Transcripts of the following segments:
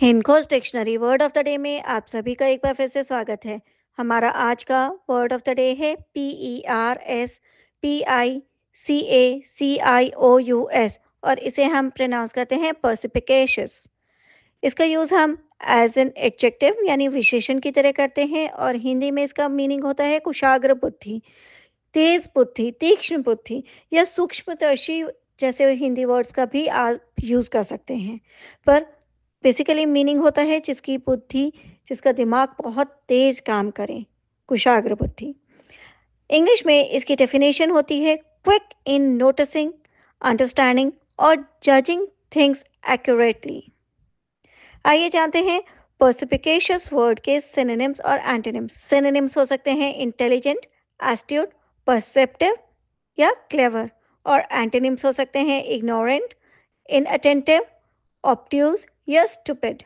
हिंदकोस dictionary word of the day में आप सभी का एक बार फिर से स्वागत है हमारा आज का वर्ड ऑफ द डे है P E R S P I C A C I O U S और इसे हम प्रनाउंस करते हैं पर्सिपिकेशस इसका यूज़ हम एज एन एडजेक्टिव यानी विशेषण की तरह करते हैं और हिंदी में इसका मीनिंग होता है कुशाग्र बुद्धि तेज बुद्धि तीक्ष्ण बुद्धि या सूक्ष्मदर्शी जैसे हिंदी वर्ड्स का भी आप यूज़ कर सकते हैं पर बेसिकली मीनिंग होता है जिसकी बुद्धि जिसका दिमाग बहुत तेज काम करे कुशाग्र बुद्धि इंग्लिश में इसकी डेफिनेशन होती है क्विक इन नोटिसिंग अंडरस्टैंडिंग और जजिंग थिंग्स एक्यूरेटली आइए जानते हैं पर्सिफिकेशस वर्ड के सिनेनिम्स और एंटेनिम्स सिनेनिम्स हो सकते हैं इंटेलिजेंट एस्ट्यूट परसेप्टिव या क्लेवर और एंटेनिम्स हो सकते हैं इग्नोरेंट इनअटेंटिव ऑप्ट्यूज या स्टूपिड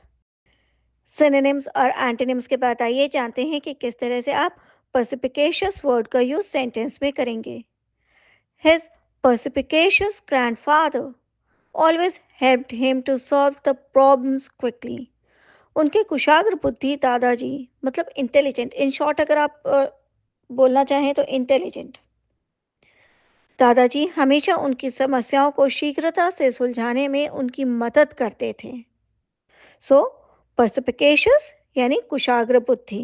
सिनेम्स और एंटेनिम्स के बाद आइए जानते हैं कि किस तरह से आप पर्सिपिकेशस वर्ड का यूज सेंटेंस में करेंगे his perspicacious grandfather always helped him to solve the problems quickly उनके कुशाग्र बुद्धि दादाजी मतलब इंटेलिजेंट इन शॉर्ट अगर आप बोलना चाहें तो इंटेलिजेंट दादाजी हमेशा उनकी समस्याओं को शीघ्रता से सुलझाने में उनकी मदद करते थे सो परसपिकेशस यानी कुशाग्र बुद्धि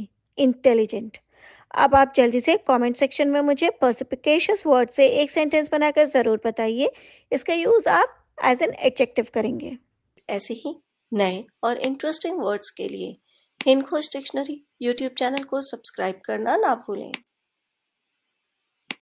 इंटेलिजेंट अब आप जल्दी से कमेंट सेक्शन में मुझे परसिपिकेशियस वर्ड से एक सेंटेंस बनाकर ज़रूर बताइए इसका यूज़ आप एज एन एडजेक्टिव करेंगे ऐसे ही नए और इंटरेस्टिंग वर्ड्स के लिए हिंदोज डिक्शनरी यूट्यूब चैनल को सब्सक्राइब करना ना भूलें